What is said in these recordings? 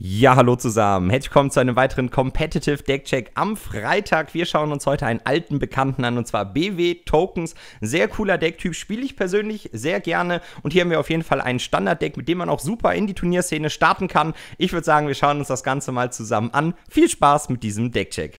Ja, hallo zusammen. Herzlich willkommen zu einem weiteren Competitive Deck Check am Freitag. Wir schauen uns heute einen alten Bekannten an und zwar BW Tokens. Sehr cooler Decktyp, spiele ich persönlich sehr gerne und hier haben wir auf jeden Fall einen Standard-Deck, mit dem man auch super in die Turnierszene starten kann. Ich würde sagen, wir schauen uns das Ganze mal zusammen an. Viel Spaß mit diesem Deck Check.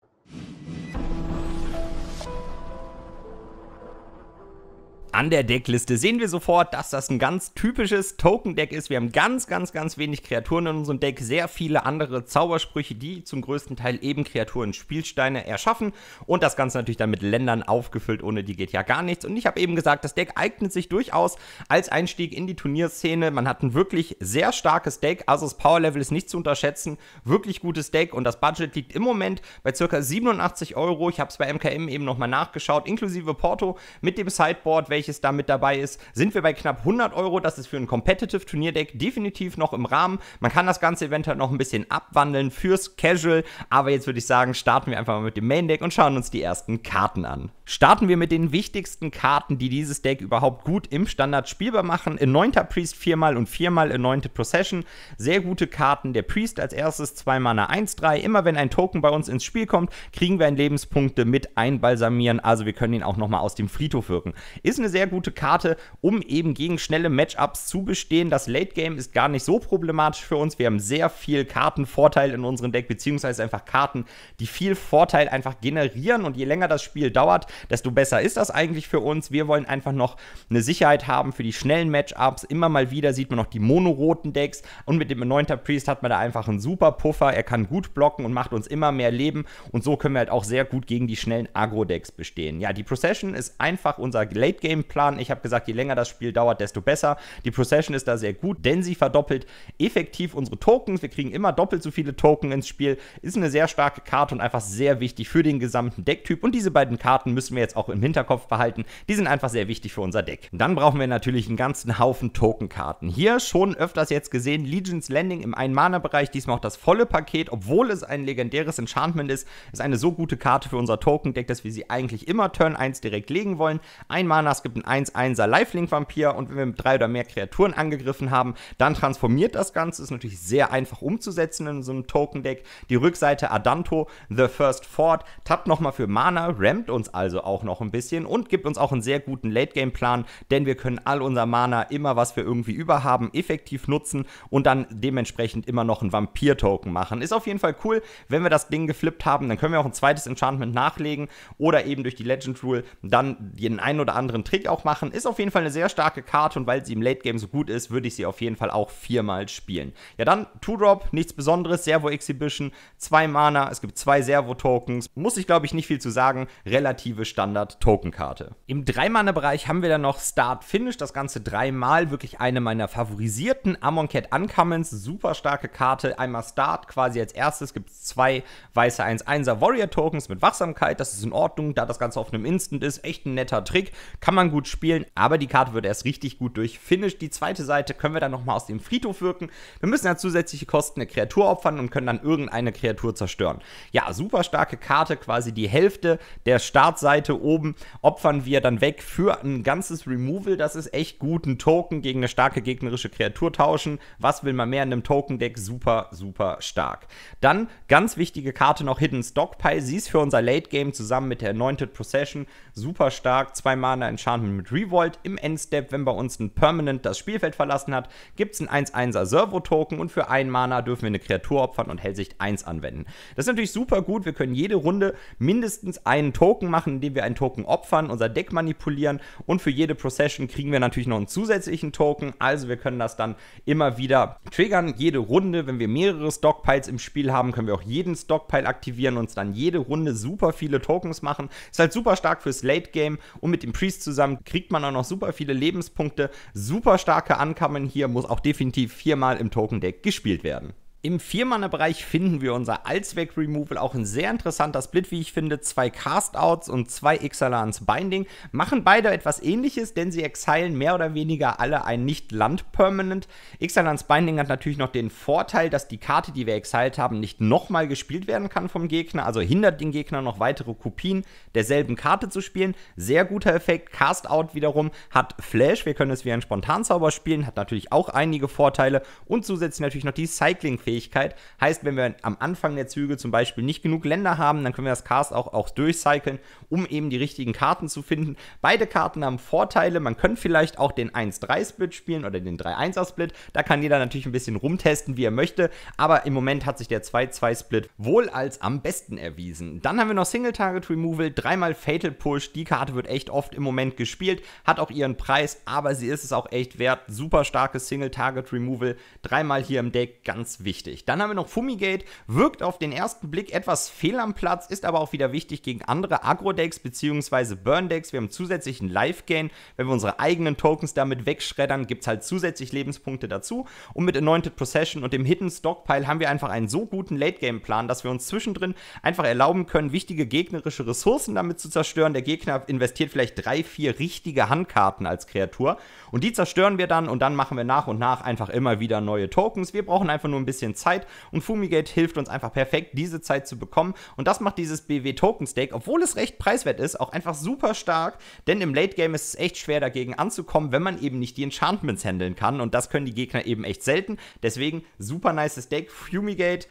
An der Deckliste sehen wir sofort, dass das ein ganz typisches Token-Deck ist. Wir haben ganz, ganz, ganz wenig Kreaturen in unserem Deck, sehr viele andere Zaubersprüche, die zum größten Teil eben Kreaturen Spielsteine erschaffen und das Ganze natürlich dann mit Ländern aufgefüllt, ohne die geht ja gar nichts. Und ich habe eben gesagt, das Deck eignet sich durchaus als Einstieg in die Turnierszene. Man hat ein wirklich sehr starkes Deck, also das Power-Level ist nicht zu unterschätzen, wirklich gutes Deck und das Budget liegt im Moment bei ca. 87 Euro. Ich habe es bei MKM eben nochmal nachgeschaut, inklusive Porto mit dem Sideboard, welches ähnliches damit dabei ist, sind wir bei knapp 100 Euro. Das ist für ein Competitive Turnierdeck definitiv noch im Rahmen. Man kann das ganze Event halt noch ein bisschen abwandeln fürs Casual. Aber jetzt würde ich sagen, starten wir einfach mal mit dem Main Deck und schauen uns die ersten Karten an. Starten wir mit den wichtigsten Karten, die dieses Deck überhaupt gut im Standard spielbar machen. Anointer Priest viermal und viermal Anointed Procession. Sehr gute Karten. Der Priest als erstes zwei Mana 1-3. Immer wenn ein Token bei uns ins Spiel kommt, kriegen wir ein Lebenspunkte mit einbalsamieren. Also wir können ihn auch nochmal aus dem Friedhof wirken. Ist eine sehr gute Karte, um eben gegen schnelle Matchups zu bestehen. Das Late Game ist gar nicht so problematisch für uns. Wir haben sehr viel Kartenvorteil in unserem Deck, beziehungsweise einfach Karten, die viel Vorteil einfach generieren. Und je länger das Spiel dauert, desto besser ist das eigentlich für uns. Wir wollen einfach noch eine Sicherheit haben für die schnellen Matchups. Immer mal wieder sieht man noch die monoroten Decks und mit dem Anointer Priest hat man da einfach einen super Puffer. Er kann gut blocken und macht uns immer mehr Leben und so können wir halt auch sehr gut gegen die schnellen Agro-Decks bestehen. Ja, die Procession ist einfach unser Late-Game-Plan. Ich habe gesagt, je länger das Spiel dauert, desto besser. Die Procession ist da sehr gut, denn sie verdoppelt effektiv unsere Tokens. Wir kriegen immer doppelt so viele Token ins Spiel. Ist eine sehr starke Karte und einfach sehr wichtig für den gesamten Decktyp und diese beiden Karten müssen müssen wir jetzt auch im Hinterkopf behalten. Die sind einfach sehr wichtig für unser Deck. Dann brauchen wir natürlich einen ganzen Haufen Tokenkarten. Hier schon öfters jetzt gesehen, Legions Landing im Ein-Mana-Bereich, diesmal auch das volle Paket, obwohl es ein legendäres Enchantment ist, ist eine so gute Karte für unser Token-Deck, dass wir sie eigentlich immer Turn 1 direkt legen wollen. Ein Mana, es gibt ein 1-1er Lifelink-Vampir und wenn wir mit drei oder mehr Kreaturen angegriffen haben, dann transformiert das Ganze. Ist natürlich sehr einfach umzusetzen in so einem Token-Deck. Die Rückseite Adanto, The First Fort, tappt nochmal für Mana, rampt uns also also auch noch ein bisschen und gibt uns auch einen sehr guten Late-Game-Plan, denn wir können all unser Mana immer, was wir irgendwie über haben, effektiv nutzen und dann dementsprechend immer noch einen Vampir-Token machen. Ist auf jeden Fall cool, wenn wir das Ding geflippt haben, dann können wir auch ein zweites Enchantment nachlegen oder eben durch die Legend Rule dann den einen oder anderen Trick auch machen. Ist auf jeden Fall eine sehr starke Karte und weil sie im Late Game so gut ist, würde ich sie auf jeden Fall auch viermal spielen. Ja, dann Two-Drop, nichts Besonderes, Servo Exhibition, zwei Mana, es gibt zwei Servo-Tokens, muss ich glaube ich nicht viel zu sagen, relative inklusive Standard-Token-Karte. Im Dreimanne-Bereich haben wir dann noch Start-Finish, das Ganze dreimal, wirklich eine meiner favorisierten Amon Cat Uncommons, super starke Karte, einmal Start quasi als erstes, gibt es zwei weiße 1-1er Warrior-Tokens mit Wachsamkeit, das ist in Ordnung, da das Ganze auf einem Instant ist, echt ein netter Trick, kann man gut spielen, aber die Karte wird erst richtig gut durch Finish. Die zweite Seite können wir dann nochmal aus dem Friedhof wirken, wir müssen ja zusätzliche Kosten eine Kreatur opfern und können dann irgendeine Kreatur zerstören. Ja, super starke Karte, quasi die Hälfte der Startseite Seite oben opfern wir dann weg für ein ganzes Removal. Das ist echt gut. Ein Token gegen eine starke gegnerische Kreatur tauschen. Was will man mehr in einem Token-Deck? Super, super stark. Dann ganz wichtige Karte noch Hidden Stockpile. Sie ist für unser Late-Game zusammen mit der Anointed Procession super stark. Zwei Mana Enchantment mit Revolt. Im Endstep, wenn bei uns ein Permanent das Spielfeld verlassen hat, gibt es einen 1-1er Servo-Token und für ein Mana dürfen wir eine Kreatur opfern und Hellsicht 1 anwenden. Das ist natürlich super gut. Wir können jede Runde mindestens einen Token machen, indem wir einen Token opfern, unser Deck manipulieren und für jede Procession kriegen wir natürlich noch einen zusätzlichen Token. Also wir können das dann immer wieder triggern. Jede Runde, wenn wir mehrere Stockpiles im Spiel haben, können wir auch jeden Stockpile aktivieren und uns dann jede Runde super viele Tokens machen. Ist halt super stark fürs Late Game und mit dem Priest zusammen kriegt man auch noch super viele Lebenspunkte. Super starke Ankommen hier, muss auch definitiv viermal im Token Deck gespielt werden. Im Viermanner-Bereich finden wir unser Allzweck-Removal, auch ein sehr interessanter Split, wie ich finde. Zwei Castouts und zwei Ixalans Binding machen beide etwas ähnliches, denn sie exilen mehr oder weniger alle ein Nicht-Land-Permanent. Ixalans Binding hat natürlich noch den Vorteil, dass die Karte, die wir exiled haben, nicht nochmal gespielt werden kann vom Gegner, also hindert den Gegner noch weitere Kopien derselben Karte zu spielen. Sehr guter Effekt. Castout wiederum hat Flash, wir können es wie ein Spontanzauber spielen, hat natürlich auch einige Vorteile und zusätzlich natürlich noch die Cycling- Fähigkeit. Heißt, wenn wir am Anfang der Züge zum Beispiel nicht genug Länder haben, dann können wir das Cast auch, auch durchcyclen, um eben die richtigen Karten zu finden. Beide Karten haben Vorteile. Man könnte vielleicht auch den 1-3-Split spielen oder den 3-1er-Split. Da kann jeder natürlich ein bisschen rumtesten, wie er möchte. Aber im Moment hat sich der 2-2-Split wohl als am besten erwiesen. Dann haben wir noch Single Target Removal, dreimal Fatal Push. Die Karte wird echt oft im Moment gespielt, hat auch ihren Preis, aber sie ist es auch echt wert. Super starkes Single Target Removal, dreimal hier im Deck, ganz wichtig wichtig. Dann haben wir noch Fumigate, wirkt auf den ersten Blick etwas fehl am Platz, ist aber auch wieder wichtig gegen andere Agro-Decks bzw. Burn-Decks. Wir haben zusätzlichen Life-Gain. Wenn wir unsere eigenen Tokens damit wegschreddern, gibt es halt zusätzlich Lebenspunkte dazu. Und mit Anointed Procession und dem Hidden Stockpile haben wir einfach einen so guten Late-Game-Plan, dass wir uns zwischendrin einfach erlauben können, wichtige gegnerische Ressourcen damit zu zerstören. Der Gegner investiert vielleicht drei, vier richtige Handkarten als Kreatur. Und die zerstören wir dann und dann machen wir nach und nach einfach immer wieder neue Tokens. Wir brauchen einfach nur ein bisschen bisschen Zeit und Fumigate hilft uns einfach perfekt, diese Zeit zu bekommen. Und das macht dieses BW Token Stake, obwohl es recht preiswert ist, auch einfach super stark, denn im Late Game ist es echt schwer dagegen anzukommen, wenn man eben nicht die Enchantments handeln kann und das können die Gegner eben echt selten. Deswegen super nice Stake. Fumigate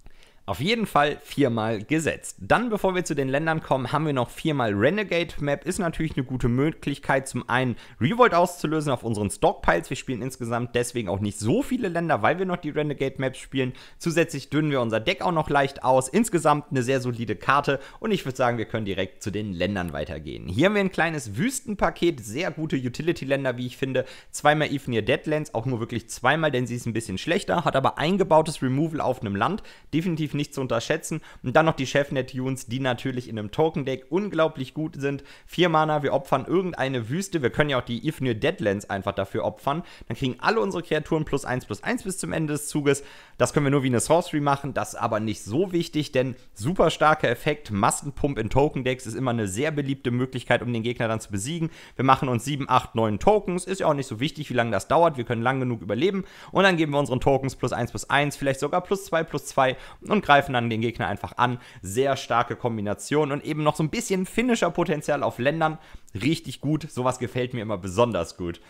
auf jeden Fall viermal gesetzt. Dann, bevor wir zu den Ländern kommen, haben wir noch viermal Renegade Map. Ist natürlich eine gute Möglichkeit, zum einen Revolt auszulösen auf unseren Stockpiles. Wir spielen insgesamt deswegen auch nicht so viele Länder, weil wir noch die Renegade Maps spielen. Zusätzlich dünnen wir unser Deck auch noch leicht aus. Insgesamt eine sehr solide Karte und ich würde sagen, wir können direkt zu den Ländern weitergehen. Hier haben wir ein kleines Wüstenpaket, sehr gute Utility-Länder, wie ich finde. Zweimal Ifnir Deadlands, auch nur wirklich zweimal, denn sie ist ein bisschen schlechter, hat aber eingebautes Removal auf einem Land. Definitiv nicht zu unterschätzen. Und dann noch die Chefnet-Tunes, die natürlich in einem Token-Deck unglaublich gut sind. Vier Mana, wir opfern irgendeine Wüste. Wir können ja auch die Ifnir Deadlands einfach dafür opfern. Dann kriegen alle unsere Kreaturen plus eins plus eins bis zum Ende des Zuges. Das können wir nur wie eine Sorcery machen. Das ist aber nicht so wichtig, denn super starker Effekt. Massenpump in Token-Decks ist immer eine sehr beliebte Möglichkeit, um den Gegner dann zu besiegen. Wir machen uns sieben, acht, neun Tokens. Ist ja auch nicht so wichtig, wie lange das dauert. Wir können lang genug überleben. Und dann geben wir unseren Tokens plus eins plus eins, vielleicht sogar plus zwei plus zwei und greifen dann den Gegner einfach an. Sehr starke Kombination und eben noch so ein bisschen finnischer Potenzial auf Ländern. Richtig gut. Sowas gefällt mir immer besonders gut.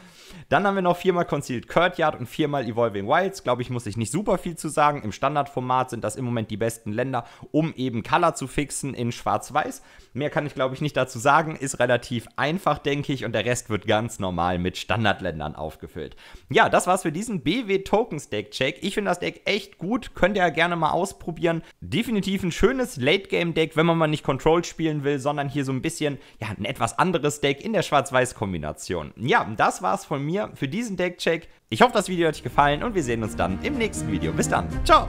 Dann haben wir noch viermal Concealed Curtyard und viermal Evolving Wilds. Glaube ich, muss ich nicht super viel zu sagen. Im Standardformat sind das im Moment die besten Länder, um eben Color zu fixen in Schwarz-Weiß. Mehr kann ich, glaube ich, nicht dazu sagen. Ist relativ einfach, denke ich. Und der Rest wird ganz normal mit Standardländern aufgefüllt. Ja, das war's für diesen BW Tokens Deck Check. Ich finde das Deck echt gut. Könnt ihr ja gerne mal ausprobieren. Definitiv ein schönes Late-Game-Deck, wenn man mal nicht Control spielen will, sondern hier so ein bisschen, ja, ein etwas anderes Deck in der Schwarz-Weiß-Kombination. Ja, das war's von von mir für diesen Deckcheck. Ich hoffe, das Video hat euch gefallen und wir sehen uns dann im nächsten Video. Bis dann. Ciao.